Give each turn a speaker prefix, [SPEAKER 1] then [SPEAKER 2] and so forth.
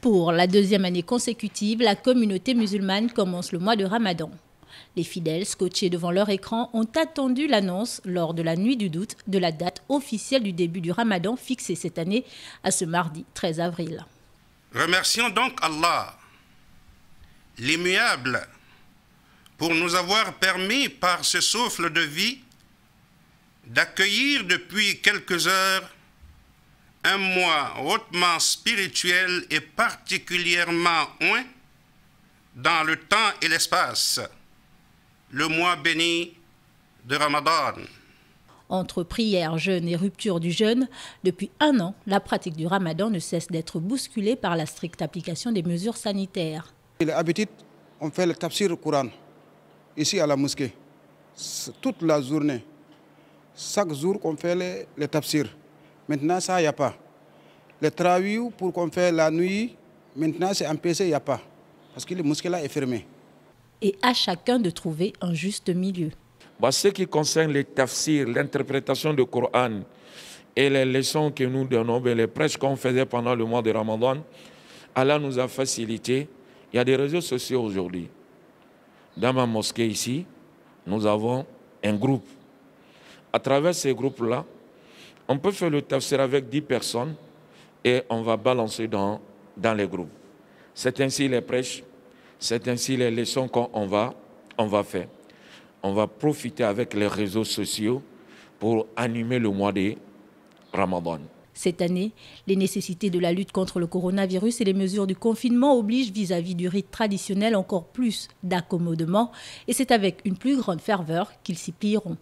[SPEAKER 1] Pour la deuxième année consécutive, la communauté musulmane commence le mois de Ramadan. Les fidèles, scotchés devant leur écran, ont attendu l'annonce lors de la nuit du doute de la date officielle du début du Ramadan fixée cette année à ce mardi 13 avril.
[SPEAKER 2] Remercions donc Allah, l'immuable, pour nous avoir permis par ce souffle de vie d'accueillir depuis quelques heures un mois hautement spirituel et particulièrement loin dans le temps et l'espace, le mois béni de Ramadan.
[SPEAKER 1] Entre prière jeûne et rupture du jeûne, depuis un an, la pratique du ramadan ne cesse d'être bousculée par la stricte application des mesures sanitaires.
[SPEAKER 3] on fait le tafsir au Coran, ici à la mosquée, toute la journée. Chaque jour qu'on fait le, le Maintenant, ça, il n'y a pas. Le travaux pour qu'on fasse la nuit, maintenant, c'est un PC, il n'y a pas. Parce que le mosquée là est fermé.
[SPEAKER 1] Et à chacun de trouver un juste milieu.
[SPEAKER 4] Bah, ce qui concerne les tafsirs, l'interprétation du Coran et les leçons que nous donnons, ben, les prêches qu'on faisait pendant le mois de Ramadan, Allah nous a facilité. Il y a des réseaux sociaux aujourd'hui. Dans ma mosquée ici, nous avons un groupe. À travers ces groupes-là, on peut faire le tafsir avec 10 personnes et on va balancer dans, dans les groupes. C'est ainsi les prêches, c'est ainsi les leçons qu'on va, on va faire. On va profiter avec les réseaux sociaux pour animer le mois de Ramadan.
[SPEAKER 1] Cette année, les nécessités de la lutte contre le coronavirus et les mesures du confinement obligent vis-à-vis du rite traditionnel encore plus d'accommodement et c'est avec une plus grande ferveur qu'ils s'y plieront.